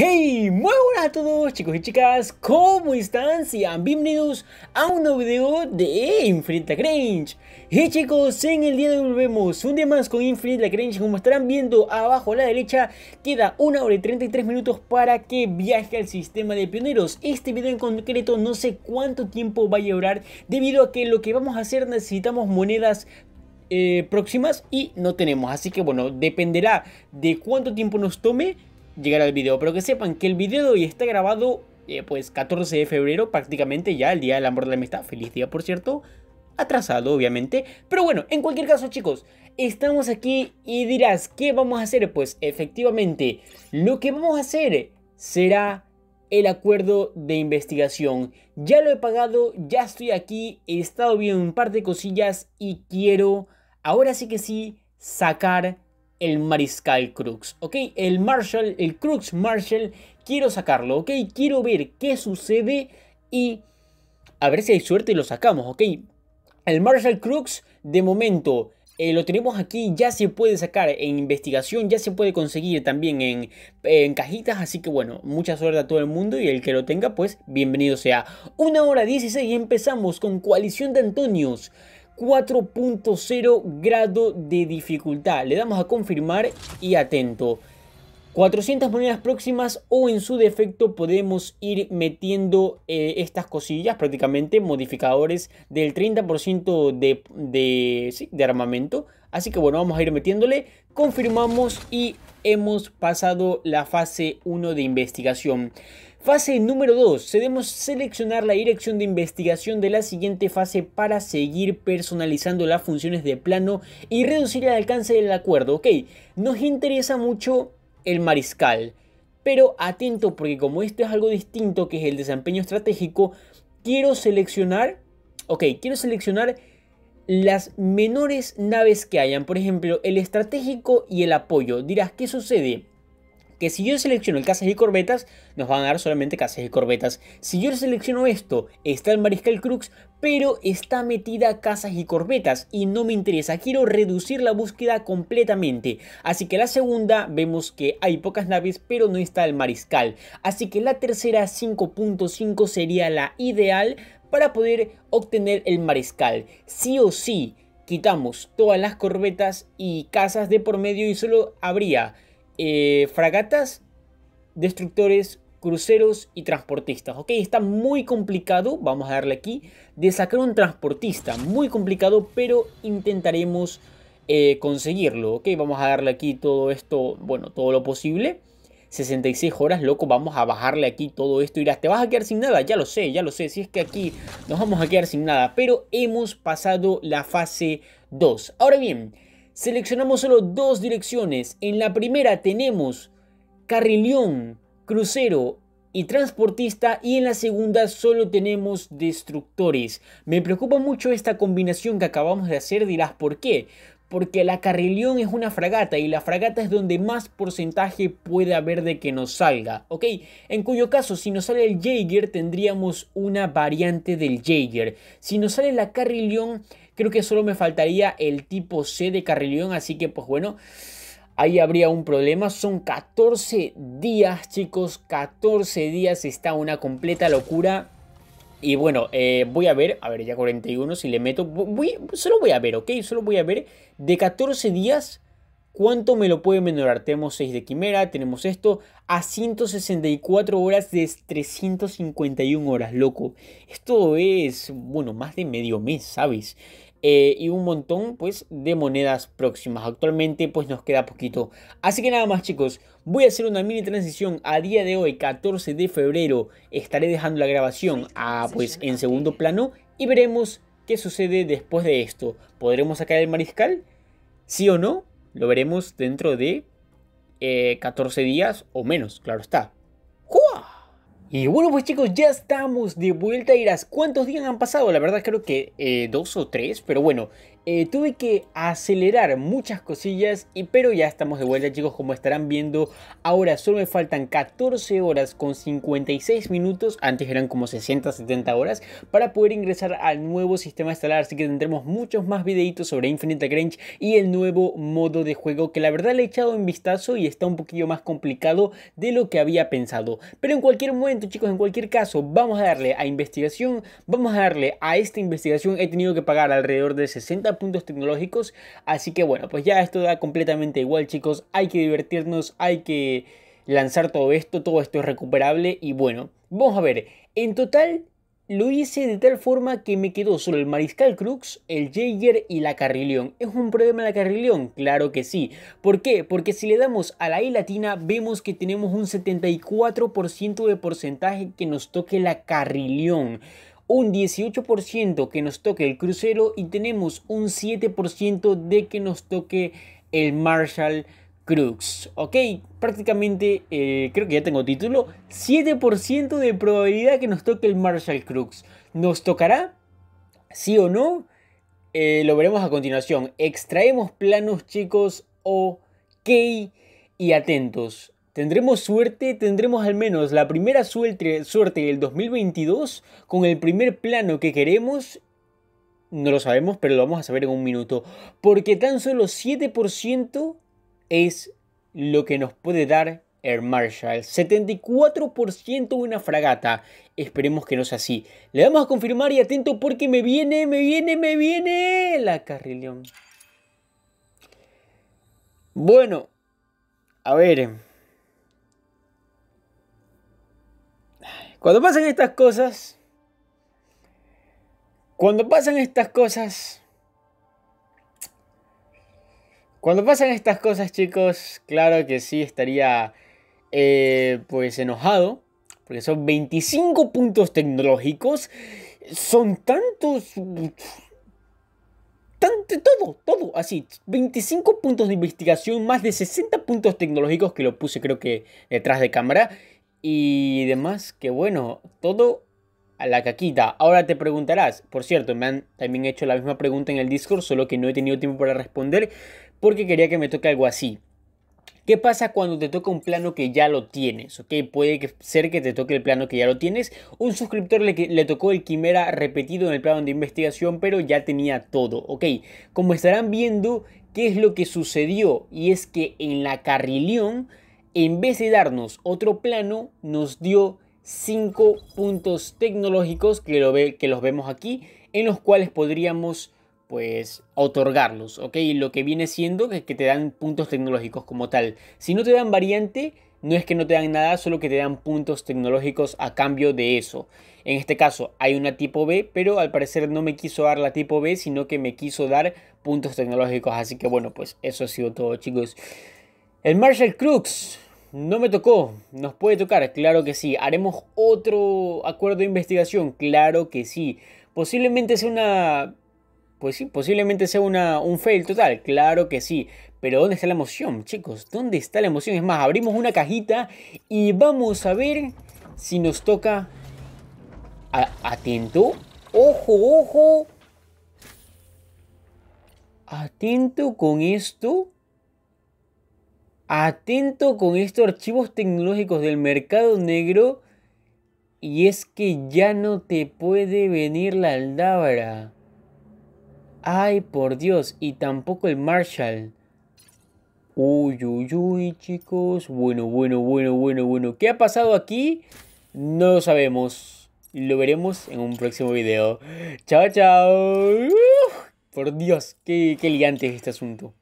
Hey, muy buenas a todos chicos y chicas, ¿cómo están? Sean bienvenidos a un nuevo video de Infinite Grange. Y chicos, en el día de hoy volvemos un día más con Infinite Grange. Como estarán viendo abajo a la derecha, queda 1 hora y 33 minutos para que viaje al sistema de pioneros Este video en concreto no sé cuánto tiempo va a llevar Debido a que lo que vamos a hacer necesitamos monedas eh, próximas y no tenemos Así que bueno, dependerá de cuánto tiempo nos tome llegar al video, pero que sepan que el video de hoy está grabado eh, pues 14 de febrero, prácticamente ya el día del amor de la amistad, feliz día por cierto, atrasado obviamente, pero bueno, en cualquier caso chicos, estamos aquí y dirás, ¿qué vamos a hacer? Pues efectivamente, lo que vamos a hacer será el acuerdo de investigación. Ya lo he pagado, ya estoy aquí, he estado viendo un par de cosillas y quiero, ahora sí que sí, sacar el mariscal Crux, ¿ok? El Marshall, el Crux Marshall, quiero sacarlo, ¿ok? Quiero ver qué sucede y a ver si hay suerte y lo sacamos, ¿ok? El Marshall Crux, de momento, eh, lo tenemos aquí, ya se puede sacar en investigación, ya se puede conseguir también en, en, cajitas, así que bueno, mucha suerte a todo el mundo y el que lo tenga, pues bienvenido sea. Una hora 16 y empezamos con Coalición de Antonios. 4.0 grado de dificultad. Le damos a confirmar y atento. 400 monedas próximas o en su defecto podemos ir metiendo eh, estas cosillas, prácticamente modificadores del 30% de, de armamento. Así que bueno, vamos a ir metiéndole. Confirmamos y hemos pasado la fase 1 de investigación. Fase número 2. Debemos seleccionar la dirección de investigación de la siguiente fase para seguir personalizando las funciones de plano y reducir el alcance del acuerdo. Ok, nos interesa mucho el mariscal, pero atento porque como esto es algo distinto que es el desempeño estratégico, quiero seleccionar, ok, quiero seleccionar las menores naves que hayan, por ejemplo, el estratégico y el apoyo. Dirás, ¿qué sucede? que si yo selecciono el casas y corbetas, nos van a dar solamente casas y corbetas. Si yo selecciono esto, está el mariscal crux, pero está metida casas y corbetas y no me interesa, quiero reducir la búsqueda completamente. Así que la segunda vemos que hay pocas naves, pero no está el mariscal. Así que la tercera 5.5 sería la ideal para poder obtener el mariscal. Sí o sí, quitamos todas las corbetas y casas de por medio y solo habría eh, fragatas, destructores, cruceros y transportistas. Ok, está muy complicado, vamos a darle aquí, de sacar un transportista. Muy complicado, pero intentaremos eh, conseguirlo. Ok, vamos a darle aquí todo esto, bueno, todo lo posible. 66 horas, loco, vamos a bajarle aquí todo esto. Dirás, te vas a quedar sin nada, ya lo sé, ya lo sé. Si es que aquí nos vamos a quedar sin nada, pero hemos pasado la fase 2. Ahora bien seleccionamos solo dos direcciones. En la primera tenemos carrilión, crucero y transportista y en la segunda solo tenemos destructores. Me preocupa mucho esta combinación que acabamos de hacer, dirás por qué. Porque la carrilión es una fragata y la fragata es donde más porcentaje puede haber de que nos salga, ¿ok? En cuyo caso, si nos sale el Jaeger, tendríamos una variante del Jaeger. Si nos sale la carrilión, Creo que solo me faltaría el tipo C de Carrilión, así que pues bueno, ahí habría un problema. Son 14 días, chicos, 14 días, está una completa locura. Y bueno, eh, voy a ver, a ver, ya 41, si le meto, solo voy a ver, ¿ok? Solo voy a ver, de 14 días, ¿cuánto me lo puede menorar? Tenemos 6 de quimera, tenemos esto, a 164 horas de 351 horas, loco. Esto es, bueno, más de medio mes, ¿sabes? Eh, y un montón pues de monedas próximas. Actualmente pues nos queda poquito. Así que nada más chicos, voy a hacer una mini transición a día de hoy, 14 de febrero. Estaré dejando la grabación a, ah, pues en segundo plano y veremos qué sucede después de esto. ¿Podremos sacar el mariscal? ¿Sí o no? Lo veremos dentro de 14 eh, días o menos, claro está. Y bueno pues chicos, ya estamos de vuelta irás cuántos días han pasado, la verdad creo que eh, dos o tres, pero bueno, eh, tuve que acelerar muchas cosillas, y, pero ya estamos de vuelta chicos, como estarán viendo, ahora solo me faltan 14 horas con 56 minutos, antes eran como 60, 70 horas, para poder ingresar al nuevo sistema estelar, así que tendremos muchos más videitos sobre Infinite Grange y el nuevo modo de juego, que la verdad le he echado un vistazo y está un poquillo más complicado de lo que había pensado. Pero en cualquier momento chicos, en cualquier caso, vamos a darle a investigación, vamos a darle a esta investigación, he tenido que pagar alrededor de 60 puntos tecnológicos. Así que bueno, pues ya esto da completamente igual chicos. Hay que divertirnos, hay que lanzar todo esto, todo esto es recuperable y bueno, vamos a ver. En total lo hice de tal forma que me quedó solo el Mariscal Crux, el Jaeger y la Carrilión. ¿Es un problema la Carrilión? Claro que sí. ¿Por qué? Porque si le damos a la I e latina vemos que tenemos un 74% de porcentaje que nos toque la Carrilión un 18% que nos toque el crucero y tenemos un 7% de que nos toque el Marshall Crux. Ok, prácticamente eh, creo que ya tengo título. 7% de probabilidad que nos toque el Marshall Crux. ¿Nos tocará? ¿Sí o no? Eh, lo veremos a continuación. Extraemos planos chicos. Ok. Y atentos. ¿Tendremos suerte? ¿Tendremos al menos la primera suerte, suerte del 2022 con el primer plano que queremos? No lo sabemos, pero lo vamos a saber en un minuto. Porque tan solo 7% es lo que nos puede dar Air Marshall. 74% una fragata. Esperemos que no sea así. Le vamos a confirmar y atento porque me viene, me viene, me viene la carrilón. Bueno, a ver. Cuando pasan estas cosas, cuando pasan estas cosas, cuando pasan estas cosas, chicos, claro que sí estaría eh, pues enojado, porque son 25 puntos tecnológicos, son tantos, tanto, todo, todo, así, 25 puntos de investigación, más de 60 puntos tecnológicos que lo puse creo que detrás de cámara, y demás, que bueno, todo a la caquita. Ahora te preguntarás, por cierto, me han también hecho la misma pregunta en el Discord, solo que no he tenido tiempo para responder porque quería que me toque algo así. ¿Qué pasa cuando te toca un plano que ya lo tienes? ¿Ok? Puede ser que te toque el plano que ya lo tienes. Un suscriptor le, le tocó el Quimera repetido en el plano de investigación, pero ya tenía todo. ¿Ok? Como estarán viendo, ¿qué es lo que sucedió? Y es que en la carrilión en vez de darnos otro plano, nos dio cinco puntos tecnológicos que, los vemos aquí, en los cuales podríamos pues otorgarlos, ¿ok? Lo que viene siendo que te dan puntos tecnológicos como tal. Si no te dan variante, no es que no te dan nada, solo que te dan puntos tecnológicos a cambio de eso. En este caso hay una tipo B, pero al parecer no me quiso dar la tipo B, sino que me quiso dar puntos tecnológicos. Así que bueno, pues eso ha sido todo chicos. El Marshall Crooks no me tocó, nos puede tocar, claro que sí. Haremos otro acuerdo de investigación, claro que sí. Posiblemente sea una. Pues sí, posiblemente sea una, un fail total, claro que sí. Pero ¿dónde está la emoción, chicos? ¿Dónde está la emoción? Es más, abrimos una cajita y vamos a ver si nos toca. atento. Ojo, ojo. Atento con esto atento con estos archivos tecnológicos del mercado negro y es que ya no te puede venir la aldabra. Ay, por Dios, y tampoco el Marshall. Uy, uy, uy, chicos. Bueno, bueno, bueno, bueno, bueno. ¿Qué ha pasado aquí? No lo sabemos. Lo veremos en un próximo video. Chao, chao. Por Dios, qué, qué liante es este asunto.